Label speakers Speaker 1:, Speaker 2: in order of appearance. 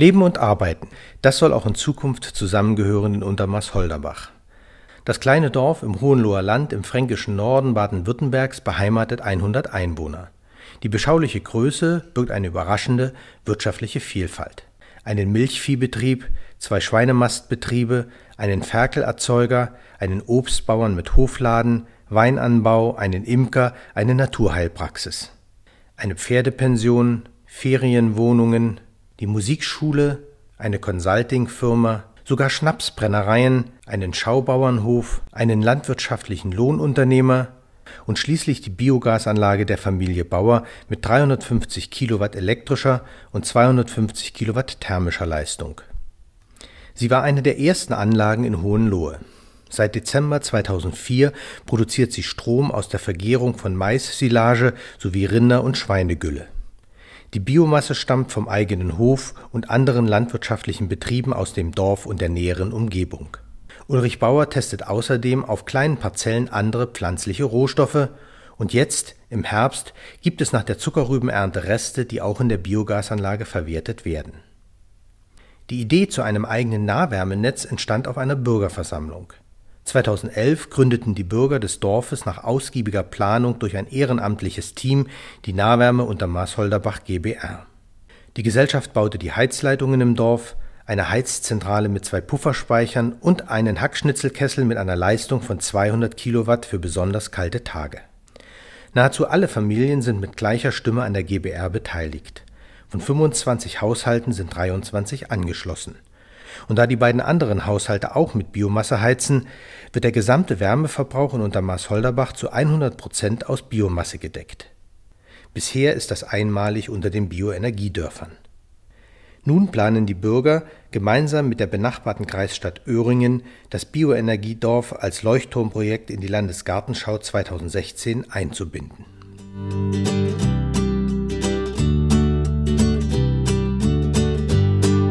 Speaker 1: Leben und Arbeiten, das soll auch in Zukunft zusammengehören in Untermaß-Holderbach. Das kleine Dorf im Hohenloher Land im fränkischen Norden Baden-Württembergs beheimatet 100 Einwohner. Die beschauliche Größe birgt eine überraschende wirtschaftliche Vielfalt. Einen Milchviehbetrieb, zwei Schweinemastbetriebe, einen Ferkelerzeuger, einen Obstbauern mit Hofladen, Weinanbau, einen Imker, eine Naturheilpraxis. Eine Pferdepension, Ferienwohnungen, die Musikschule, eine Consulting-Firma, sogar Schnapsbrennereien, einen Schaubauernhof, einen landwirtschaftlichen Lohnunternehmer und schließlich die Biogasanlage der Familie Bauer mit 350 Kilowatt elektrischer und 250 Kilowatt thermischer Leistung. Sie war eine der ersten Anlagen in Hohenlohe. Seit Dezember 2004 produziert sie Strom aus der Vergärung von Mais-Silage sowie Rinder- und Schweinegülle. Die Biomasse stammt vom eigenen Hof und anderen landwirtschaftlichen Betrieben aus dem Dorf und der näheren Umgebung. Ulrich Bauer testet außerdem auf kleinen Parzellen andere pflanzliche Rohstoffe und jetzt, im Herbst, gibt es nach der Zuckerrübenernte Reste, die auch in der Biogasanlage verwertet werden. Die Idee zu einem eigenen Nahwärmenetz entstand auf einer Bürgerversammlung. 2011 gründeten die Bürger des Dorfes nach ausgiebiger Planung durch ein ehrenamtliches Team die Nahwärme unter Maßholderbach GBR. Die Gesellschaft baute die Heizleitungen im Dorf, eine Heizzentrale mit zwei Pufferspeichern und einen Hackschnitzelkessel mit einer Leistung von 200 Kilowatt für besonders kalte Tage. Nahezu alle Familien sind mit gleicher Stimme an der GBR beteiligt. Von 25 Haushalten sind 23 angeschlossen. Und da die beiden anderen Haushalte auch mit Biomasse heizen, wird der gesamte Wärmeverbrauch in Untermaß-Holderbach zu 100 Prozent aus Biomasse gedeckt. Bisher ist das einmalig unter den Bioenergiedörfern. Nun planen die Bürger gemeinsam mit der benachbarten Kreisstadt Öhringen das Bioenergiedorf als Leuchtturmprojekt in die Landesgartenschau 2016 einzubinden.